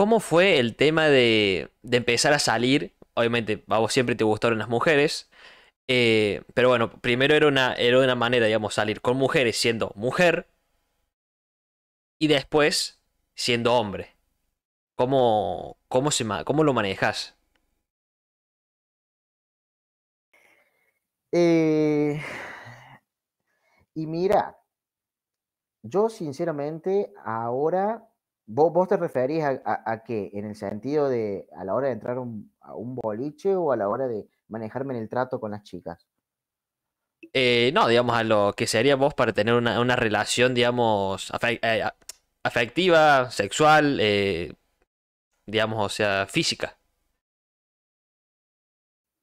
¿Cómo fue el tema de, empezar a salir? Obviamente, a siempre te gustaron las mujeres. Eh, pero bueno, primero era una, una manera, digamos, salir con mujeres siendo mujer. Y después siendo hombre. ¿Cómo, cómo, se, cómo lo manejas? Eh, y mira, yo sinceramente ahora ¿Vos, te referís a, qué? ¿En el sentido de a la hora de entrar a un boliche o a la hora de manejarme en el trato con las chicas? Eh, no, digamos, a lo que sería vos para tener una, relación, digamos, eh, afectiva, sexual, eh, digamos, o sea, física.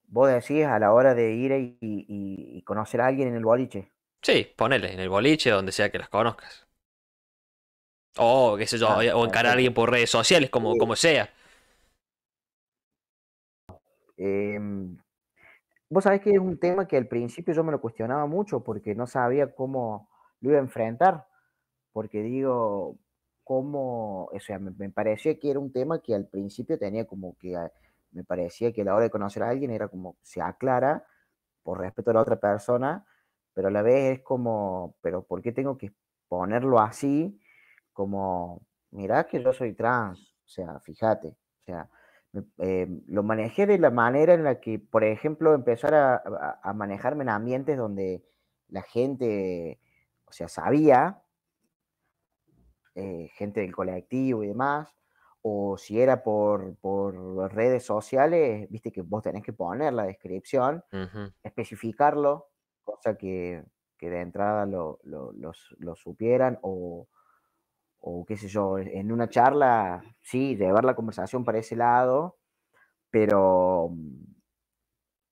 Vos decís a la hora de ir y, conocer a alguien en el boliche. Sí, ponele, en el boliche, donde sea que las conozcas. O oh, yo, ah, o encarar a alguien por redes sociales, como, como sea. Em, vos sabés que es un tema que al principio yo me lo cuestionaba mucho porque no sabía cómo lo iba a enfrentar. Porque digo, cómo, o sea, me, me parecía que era un tema que al principio tenía como que, ah, me parecía que a la hora de conocer a alguien era como, se aclara por respeto a la otra persona, pero a la vez es como, pero ¿por qué tengo que ponerlo así? como, mirá que yo soy trans, o sea, fíjate, o sea, eh, lo manejé de la manera en la que, por ejemplo, empezar a, manejarme en ambientes donde la gente, o sea, sabía, eh, gente del colectivo y demás, o si era por, redes sociales, viste que vos tenés que poner la descripción, especificarlo, cosa que, de entrada lo supieran o, o qué sé yo, e-, en una charla, sí, llevar la conversación para ese lado, pero,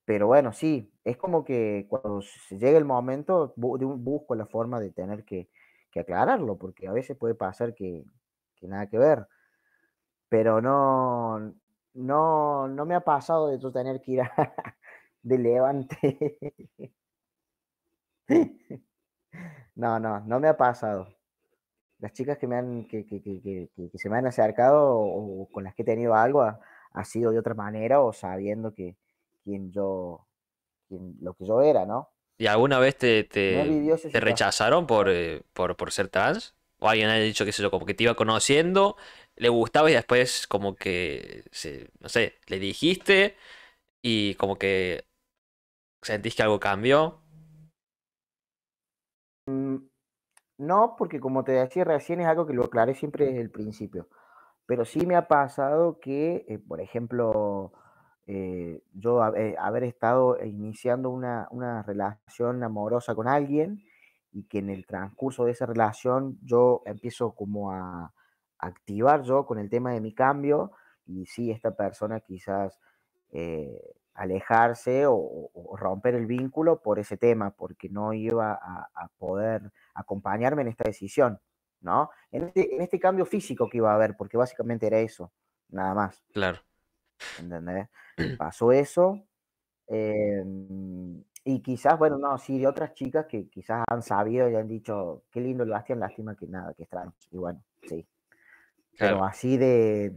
pero bueno, sí, es como que cuando se llega el momento busco la forma de tener que, aclararlo, porque a veces puede pasar que, nada que ver, pero no, no, no me ha pasado de tener que ir de levante. No, no, no me ha pasado las chicas que, me han, que, se me han acercado o, con las que he tenido algo ha, sido de otra manera o sabiendo que quien yo, lo que yo era, ¿no? ¿Y alguna vez te, te, rechazaron eh, por, por, ser trans? ¿O alguien ha dicho que yo, como que te iba conociendo, le gustaba y después como que, se, no sé, le dijiste y como que sentís que algo cambió? Mm, no, porque como te decía recién, es algo que lo aclaré siempre desde el principio. Pero sí me ha pasado que, eh, por ejemplo, eh, yo eh, haber estado iniciando una, una, relación amorosa con alguien y que en el transcurso de esa relación yo empiezo como a activar yo con el tema de mi cambio y sí, esta persona quizás alejarse o, romper el vínculo por ese tema, porque no iba a, poder acompañarme en esta decisión, ¿no? Este, en este, cambio físico que iba a haber, porque básicamente era eso, nada más. Claro. ¿Entendés? Pasó eso. Em, y quizás, bueno, no, sí, de otras chicas que quizás han sabido y han dicho, qué lindo el hacía lástima que nada, que extraño. Y bueno, sí. Pero así de,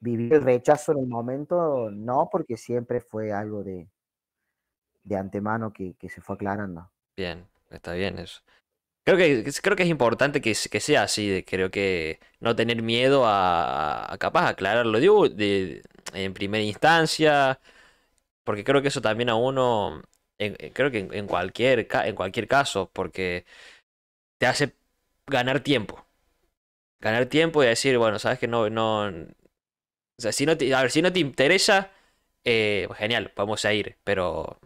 vivir el rechazo en el momento, no, porque siempre fue algo de, antemano que, se fue aclarando. Bien, está bien eso. Creo que, creo que es importante que, sea así, creo que no tener miedo a, a capaz aclararlo de, en primera instancia, porque creo que eso también a uno, creo que en, cualquier, en cualquier caso, porque te hace ganar tiempo. Ganar tiempo y decir, bueno, sabes que no, no, o sea, si no te, a ver, si no te interesa, eh, pues genial, vamos a ir. Pero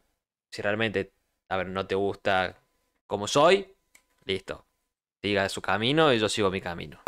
si realmente, a ver, no te gusta como soy, listo. Siga su camino y yo sigo mi camino.